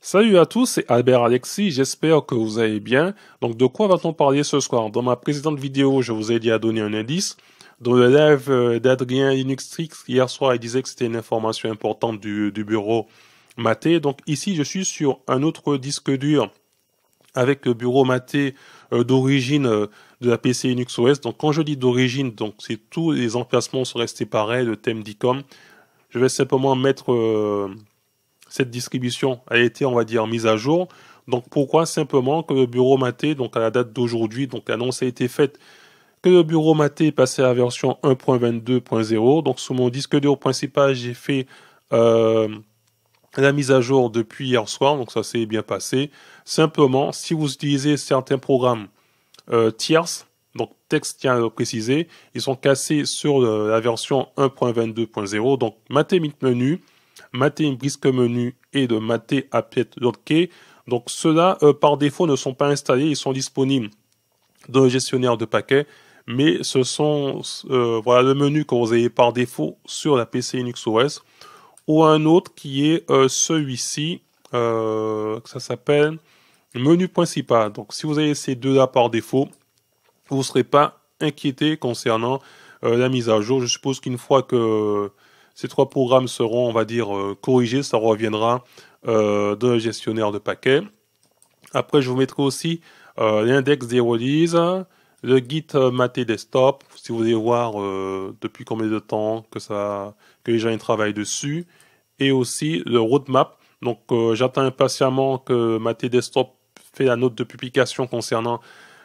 Salut à tous, c'est Albert Alexis, j'espère que vous allez bien. Donc de quoi va-t-on parler ce soir Dans ma précédente vidéo, je vous ai dit à donner un indice. Dans le live euh, d'Adrien Linux Tricks, hier soir, il disait que c'était une information importante du, bureau Maté. Donc ici, je suis sur un autre disque dur avec le bureau Maté euh, d'origine euh, de la PC Linux OS. Donc quand je dis d'origine, donc c'est tous les emplacements sont restés pareils, le thème d'ICOM. Je vais simplement mettre cette distribution a été, on va dire, mise à jour. Donc pourquoi simplement que le bureau maté, donc à la date d'aujourd'hui, donc l'annonce a été faite que le bureau maté est passé à la version 1.22.0. Donc sur mon disque dur principal, j'ai fait euh, la mise à jour depuis hier soir, donc ça s'est bien passé. Simplement, si vous utilisez certains programmes euh, tierces, donc texte tient à préciser, ils sont cassés sur euh, la version 1.22.0. Donc maté menu, Maté Brisque-Menu et de Maté apiet Donc ceux-là, euh, par défaut, ne sont pas installés, ils sont disponibles dans le gestionnaire de paquets, mais ce sont euh, voilà le menu que vous avez par défaut sur la PC Linux OS ou un autre qui est euh, celui-ci, ça s'appelle menu principal. Donc si vous avez ces deux-là par défaut, vous ne serez pas inquiété concernant la mise à jour. Je suppose qu'une fois que ces trois programmes seront, on va dire, euh, corrigés. Ça reviendra euh, dans le gestionnaire de paquets. Après, je vous mettrai aussi euh, l'index des releases, le Git Maté Desktop, si vous voulez voir depuis combien de temps que, ça, que les gens travaillent dessus, et aussi le roadmap. Donc j'attends impatiemment que Maté Desktop fait la note de publication concernant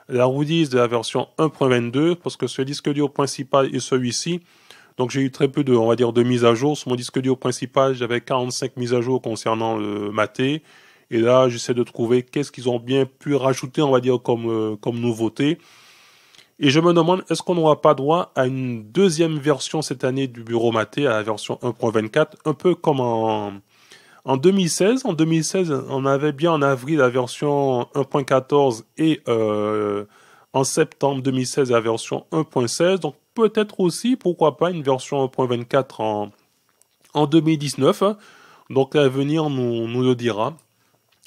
la release de la version 1.22, parce que ce disque dur principal est celui-ci. Donc j'ai eu très peu de, on va dire, de mises à jour. Sur mon disque dur principal, j'avais 45 mises à jour concernant le maté. Et là, j'essaie de trouver qu'est-ce qu'ils ont bien pu rajouter, on va dire, comme, euh, comme nouveauté. Et je me demande, est-ce qu'on n'aura pas droit à une deuxième version cette année du bureau maté, à la version 1.24, un peu comme en, 2016. En 2016, on avait bien en avril la version 1.14 et euh, en septembre 2016 la version 1.16. Donc peut-être aussi, pourquoi pas, une version 1.24 en, en 2019. Hein. Donc l'avenir nous, nous le dira.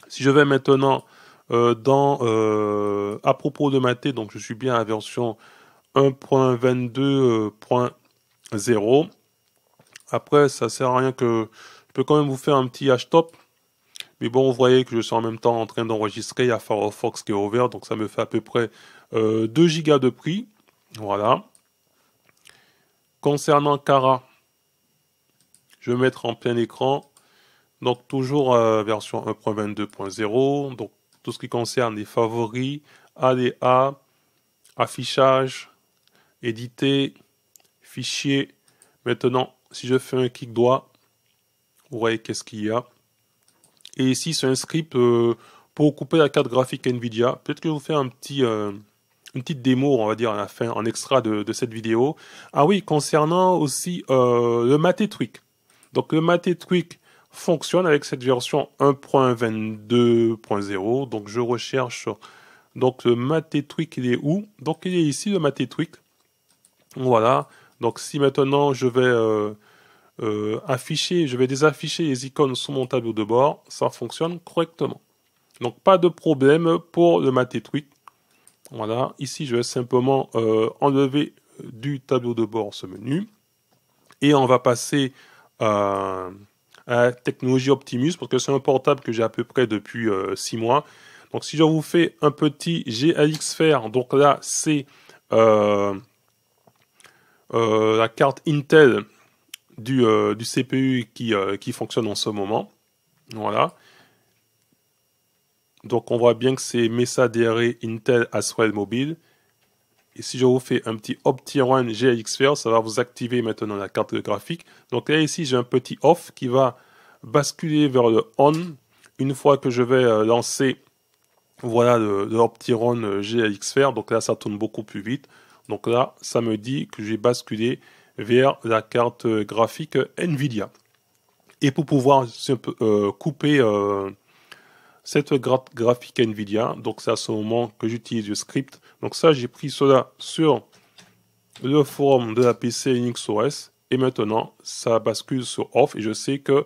Si je vais maintenant euh, dans euh, à propos de Maté, donc je suis bien à la version 1.22.0. Après, ça sert à rien que je peux quand même vous faire un petit top. Mais bon, vous voyez que je suis en même temps en train d'enregistrer. Il y a Firefox qui est ouvert, donc ça me fait à peu près 2 euh, gigas de prix. Voilà. Concernant Cara, je vais mettre en plein écran. Donc toujours euh, version 1.22.0. Donc tout ce qui concerne les favoris, ADA, affichage, éditer, fichier. Maintenant, si je fais un clic droit, vous voyez qu'est-ce qu'il y a. Et ici, c'est un script euh, pour couper la carte graphique NVIDIA. Peut-être que je vous faire un petit... Euh, une petite démo, on va dire, à la fin, en extra de, cette vidéo. Ah oui, concernant aussi euh, le tweak Donc le tweak fonctionne avec cette version 1.22.0. Donc je recherche donc le Matetwick, il est où Donc il est ici le Matetwick. Voilà. Donc si maintenant je vais euh, euh, afficher, je vais désafficher les icônes sur mon tableau de bord, ça fonctionne correctement. Donc pas de problème pour le tweak voilà, ici je vais simplement euh, enlever euh, du tableau de bord ce menu. Et on va passer à technologie Optimus, parce que c'est un portable que j'ai à peu près depuis 6 euh, mois. Donc si je vous fais un petit GAX Fair, donc là c'est la carte Intel du, CPU qui, qui fonctionne en ce moment. Voilà. Donc on voit bien que c'est Mesa DRE Intel Aswell Mobile. Et si je vous fais un petit OptiRUN GX ça va vous activer maintenant la carte graphique. Donc là ici j'ai un petit off qui va basculer vers le on une fois que je vais euh, lancer voilà le, le euh, Donc là ça tourne beaucoup plus vite. Donc là ça me dit que j'ai basculé vers la carte euh, graphique Nvidia. Et pour pouvoir couper cette carte graphique NVIDIA. Donc, c'est à ce moment que j'utilise le script. Donc, ça, j'ai pris cela sur le forum de la PC Linux OS. Et maintenant, ça bascule sur off. Et je sais que euh,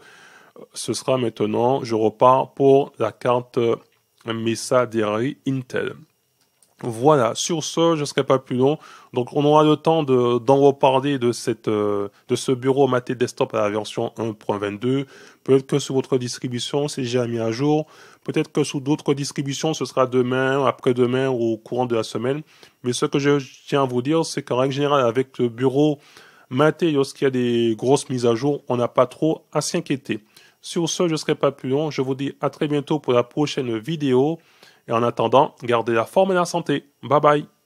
ce sera maintenant, je repars pour la carte euh, Mesa DRI Intel. Voilà, sur ce, je ne serai pas plus long. Donc, on aura le temps d'en reparler de, cette, euh, de ce bureau maté desktop à la version 1.22. Peut-être que sur votre distribution, c'est déjà mis à jour. Peut-être que sous d'autres distributions, ce sera demain, après-demain ou au courant de la semaine. Mais ce que je tiens à vous dire, c'est qu'en règle générale, avec le bureau maté, lorsqu'il y a des grosses mises à jour, on n'a pas trop à s'inquiéter. Sur ce, je ne serai pas plus long. Je vous dis à très bientôt pour la prochaine vidéo. Et en attendant, gardez la forme et la santé. Bye bye